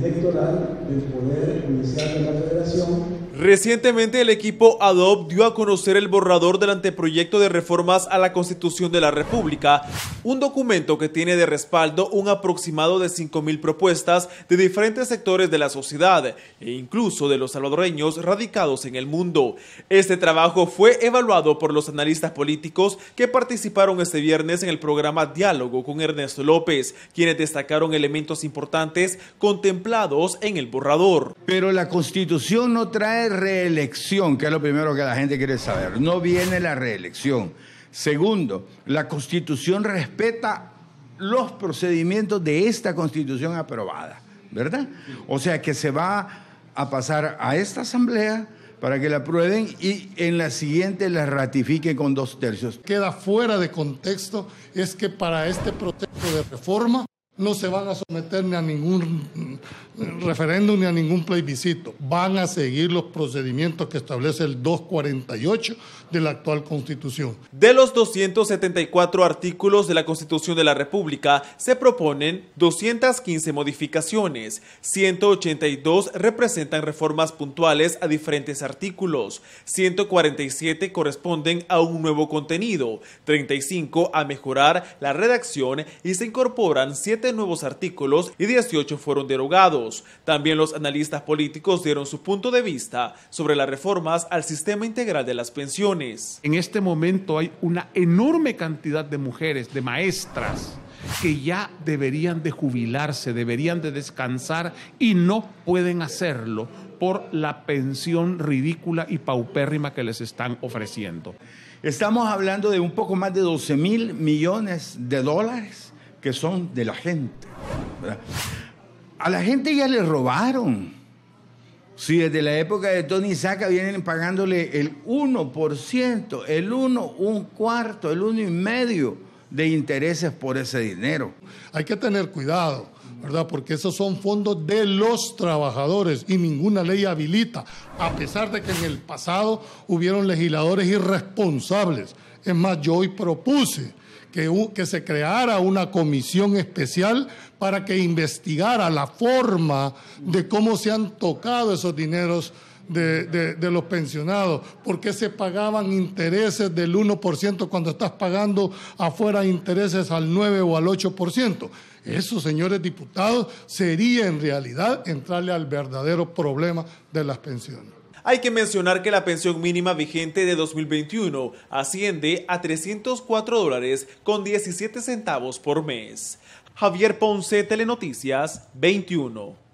electoral del Poder la Federación. Recientemente el equipo ADOP dio a conocer el borrador del anteproyecto de reformas a la Constitución de la República, un documento que tiene de respaldo un aproximado de 5.000 propuestas de diferentes sectores de la sociedad e incluso de los salvadoreños radicados en el mundo. Este trabajo fue evaluado por los analistas políticos que participaron este viernes en el programa Diálogo con Ernesto López, quienes destacaron elementos importantes contemporáneos en el borrador. Pero la constitución no trae reelección, que es lo primero que la gente quiere saber. No viene la reelección. Segundo, la constitución respeta los procedimientos de esta constitución aprobada, ¿verdad? O sea que se va a pasar a esta asamblea para que la aprueben y en la siguiente la ratifique con dos tercios. Queda fuera de contexto es que para este proyecto de reforma no se van a someter ni a ningún referéndum ni a ningún plebiscito. Van a seguir los procedimientos que establece el 248 de la actual Constitución. De los 274 artículos de la Constitución de la República, se proponen 215 modificaciones. 182 representan reformas puntuales a diferentes artículos. 147 corresponden a un nuevo contenido. 35 a mejorar la redacción y se incorporan 7 nuevos artículos y 18 fueron derogados. También los analistas políticos dieron su punto de vista sobre las reformas al sistema integral de las pensiones. En este momento hay una enorme cantidad de mujeres, de maestras, que ya deberían de jubilarse, deberían de descansar y no pueden hacerlo por la pensión ridícula y paupérrima que les están ofreciendo. Estamos hablando de un poco más de 12 mil millones de dólares que son de la gente. A la gente ya le robaron. Si desde la época de Tony Saca vienen pagándole el 1%, el 1, un cuarto, el 1 y medio de intereses por ese dinero. Hay que tener cuidado, ¿verdad? Porque esos son fondos de los trabajadores y ninguna ley habilita, a pesar de que en el pasado hubieron legisladores irresponsables es más, yo hoy propuse que, se creara una comisión especial para que investigara la forma de cómo se han tocado esos dineros de, de, los pensionados? ¿Por qué se pagaban intereses del 1% cuando estás pagando afuera intereses al 9 o al 8%? Eso, señores diputados, sería en realidad entrarle al verdadero problema de las pensiones. Hay que mencionar que la pensión mínima vigente de 2021 asciende a 304 dólares con 17 centavos por mes. Javier Ponce, Telenoticias 21.